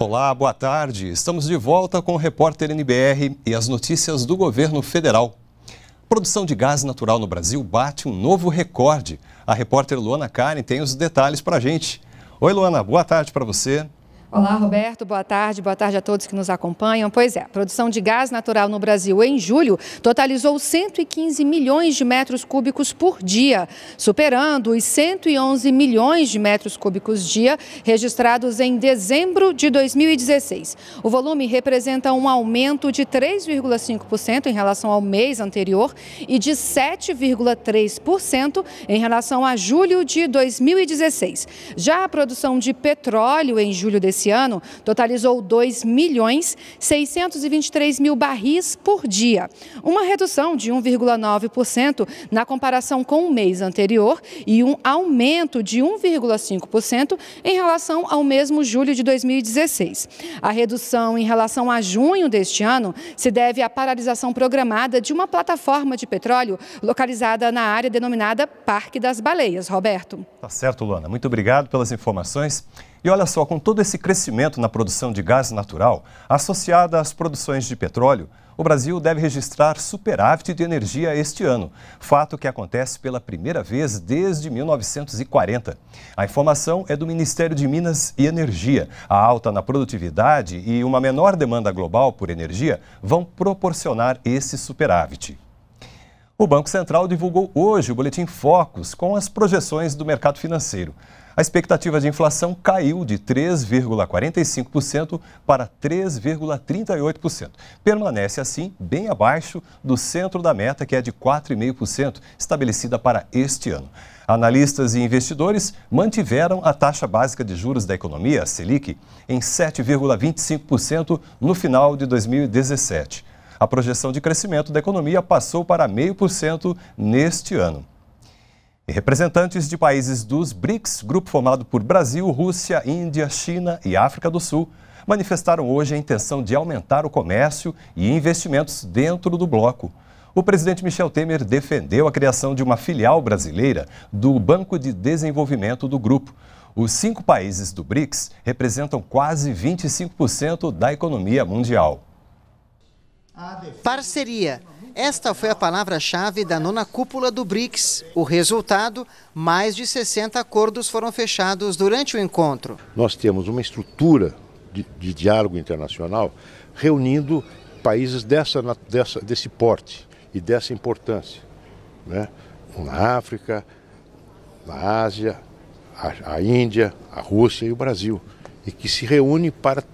Olá, boa tarde. Estamos de volta com o repórter NBR e as notícias do governo federal. produção de gás natural no Brasil bate um novo recorde. A repórter Luana Karen tem os detalhes para a gente. Oi, Luana, boa tarde para você. Olá, Roberto. Boa tarde. Boa tarde a todos que nos acompanham. Pois é, a produção de gás natural no Brasil em julho totalizou 115 milhões de metros cúbicos por dia, superando os 111 milhões de metros cúbicos dia registrados em dezembro de 2016. O volume representa um aumento de 3,5% em relação ao mês anterior e de 7,3% em relação a julho de 2016. Já a produção de petróleo em julho desse desse ano totalizou 2 milhões 623 mil barris por dia, uma redução de 1,9% na comparação com o mês anterior e um aumento de 1,5% em relação ao mesmo julho de 2016. A redução em relação a junho deste ano se deve à paralisação programada de uma plataforma de petróleo localizada na área denominada Parque das Baleias. Roberto. Tá certo, Luana. Muito obrigado pelas informações. E olha só, com todo esse crescimento na produção de gás natural, associada às produções de petróleo, o Brasil deve registrar superávit de energia este ano, fato que acontece pela primeira vez desde 1940. A informação é do Ministério de Minas e Energia. A alta na produtividade e uma menor demanda global por energia vão proporcionar esse superávit. O Banco Central divulgou hoje o boletim Focus com as projeções do mercado financeiro. A expectativa de inflação caiu de 3,45% para 3,38%. Permanece assim bem abaixo do centro da meta, que é de 4,5%, estabelecida para este ano. Analistas e investidores mantiveram a taxa básica de juros da economia, a Selic, em 7,25% no final de 2017. A projeção de crescimento da economia passou para 0,5% neste ano. E representantes de países dos BRICS, grupo formado por Brasil, Rússia, Índia, China e África do Sul, manifestaram hoje a intenção de aumentar o comércio e investimentos dentro do bloco. O presidente Michel Temer defendeu a criação de uma filial brasileira do Banco de Desenvolvimento do grupo. Os cinco países do BRICS representam quase 25% da economia mundial. Parceria esta foi a palavra-chave da nona cúpula do BRICS. O resultado: mais de 60 acordos foram fechados durante o encontro. Nós temos uma estrutura de, de diálogo internacional reunindo países dessa, dessa, desse porte e dessa importância. Né? Na África, na Ásia, a, a Índia, a Rússia e o Brasil. E que se reúne para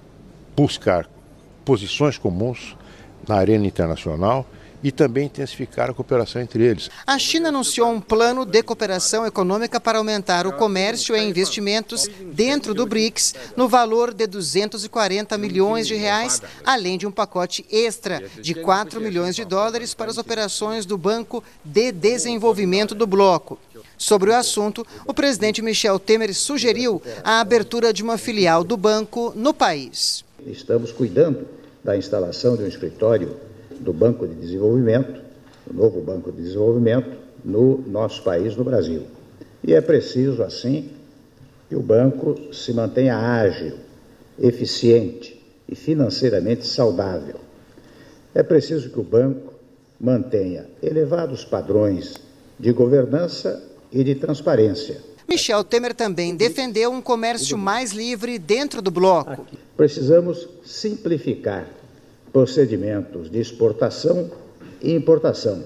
buscar posições comuns na arena internacional e também intensificar a cooperação entre eles. A China anunciou um plano de cooperação econômica para aumentar o comércio e investimentos dentro do BRICS no valor de 240 milhões de reais, além de um pacote extra de 4 milhões de dólares para as operações do Banco de Desenvolvimento do bloco. Sobre o assunto, o presidente Michel Temer sugeriu a abertura de uma filial do banco no país. Estamos cuidando da instalação de um escritório do Banco de Desenvolvimento, do novo Banco de Desenvolvimento, no nosso país, no Brasil. E é preciso, assim, que o banco se mantenha ágil, eficiente e financeiramente saudável. É preciso que o banco mantenha elevados padrões de governança e de transparência. Michel Temer também defendeu um comércio mais livre dentro do bloco. Precisamos simplificar procedimentos de exportação e importação.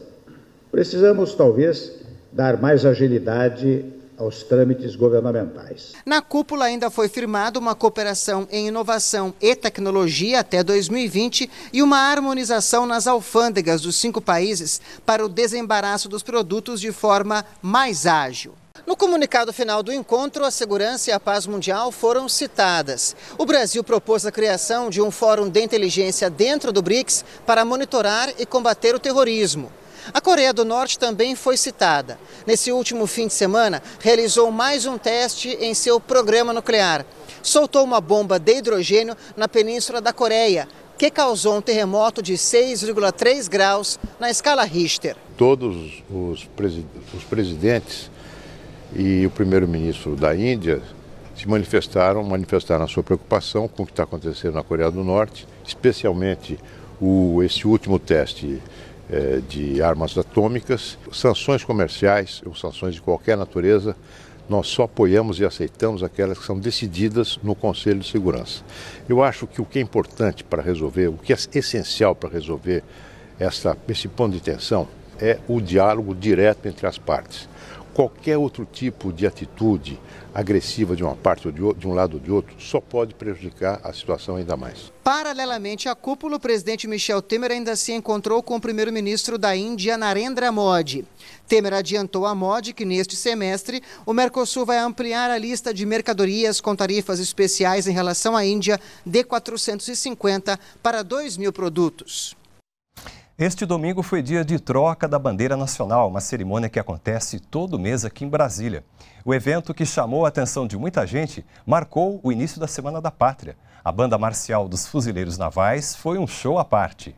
Precisamos, talvez, dar mais agilidade aos trâmites governamentais. Na cúpula ainda foi firmada uma cooperação em inovação e tecnologia até 2020 e uma harmonização nas alfândegas dos cinco países para o desembaraço dos produtos de forma mais ágil. No comunicado final do encontro, a segurança e a paz mundial foram citadas. O Brasil propôs a criação de um fórum de inteligência dentro do BRICS para monitorar e combater o terrorismo. A Coreia do Norte também foi citada. Nesse último fim de semana, realizou mais um teste em seu programa nuclear. Soltou uma bomba de hidrogênio na península da Coreia, que causou um terremoto de 6,3 graus na escala Richter. Todos os, presid os presidentes e o primeiro-ministro da Índia se manifestaram, manifestaram a sua preocupação com o que está acontecendo na Coreia do Norte, especialmente o, esse último teste eh, de armas atômicas. Sanções comerciais ou sanções de qualquer natureza, nós só apoiamos e aceitamos aquelas que são decididas no Conselho de Segurança. Eu acho que o que é importante para resolver, o que é essencial para resolver essa, esse ponto de tensão é o diálogo direto entre as partes qualquer outro tipo de atitude agressiva de uma parte ou de, outro, de um lado ou de outro só pode prejudicar a situação ainda mais. Paralelamente à cúpula, o presidente Michel Temer ainda se encontrou com o primeiro-ministro da Índia, Narendra Modi. Temer adiantou a Modi que neste semestre o Mercosul vai ampliar a lista de mercadorias com tarifas especiais em relação à Índia de 450 para 2 mil produtos. Este domingo foi dia de troca da bandeira nacional, uma cerimônia que acontece todo mês aqui em Brasília. O evento que chamou a atenção de muita gente marcou o início da Semana da Pátria. A banda marcial dos Fuzileiros Navais foi um show à parte.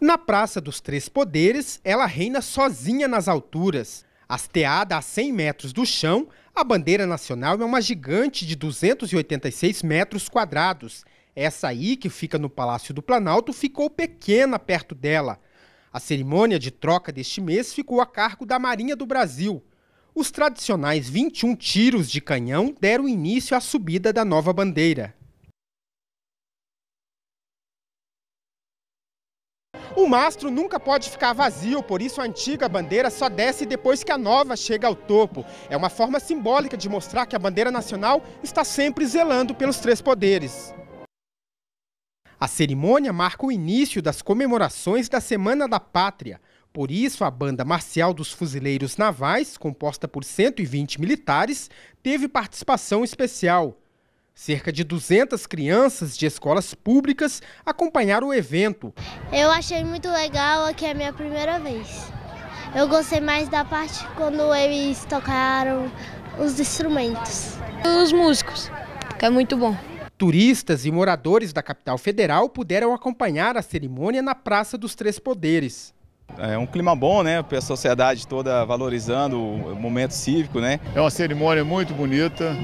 Na Praça dos Três Poderes, ela reina sozinha nas alturas. Hasteada a 100 metros do chão, a bandeira nacional é uma gigante de 286 metros quadrados essa aí, que fica no Palácio do Planalto, ficou pequena perto dela. A cerimônia de troca deste mês ficou a cargo da Marinha do Brasil. Os tradicionais 21 tiros de canhão deram início à subida da nova bandeira. O mastro nunca pode ficar vazio, por isso a antiga bandeira só desce depois que a nova chega ao topo. É uma forma simbólica de mostrar que a bandeira nacional está sempre zelando pelos três poderes. A cerimônia marca o início das comemorações da Semana da Pátria. Por isso, a Banda Marcial dos Fuzileiros Navais, composta por 120 militares, teve participação especial. Cerca de 200 crianças de escolas públicas acompanharam o evento. Eu achei muito legal, aqui é a minha primeira vez. Eu gostei mais da parte quando eles tocaram os instrumentos. Os músicos, que é muito bom. Turistas e moradores da capital federal puderam acompanhar a cerimônia na Praça dos Três Poderes. É um clima bom, né? A sociedade toda valorizando o momento cívico, né? É uma cerimônia muito bonita,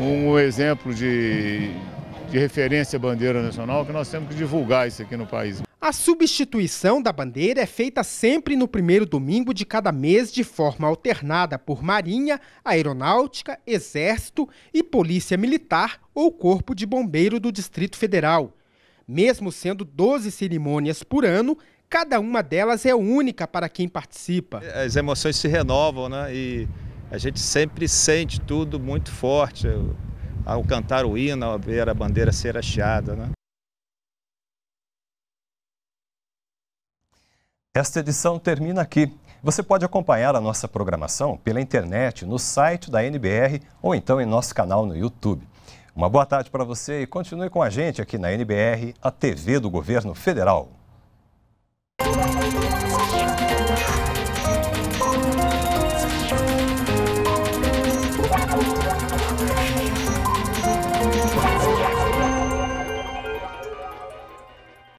um exemplo de, de referência à bandeira nacional que nós temos que divulgar isso aqui no país. A substituição da bandeira é feita sempre no primeiro domingo de cada mês de forma alternada por Marinha, Aeronáutica, Exército e Polícia Militar ou Corpo de Bombeiro do Distrito Federal. Mesmo sendo 12 cerimônias por ano, cada uma delas é única para quem participa. É, as emoções se renovam, né? E a gente sempre sente tudo muito forte ao cantar o hino, ao ver a bandeira ser hasteada, né? Esta edição termina aqui. Você pode acompanhar a nossa programação pela internet, no site da NBR ou então em nosso canal no YouTube. Uma boa tarde para você e continue com a gente aqui na NBR, a TV do Governo Federal.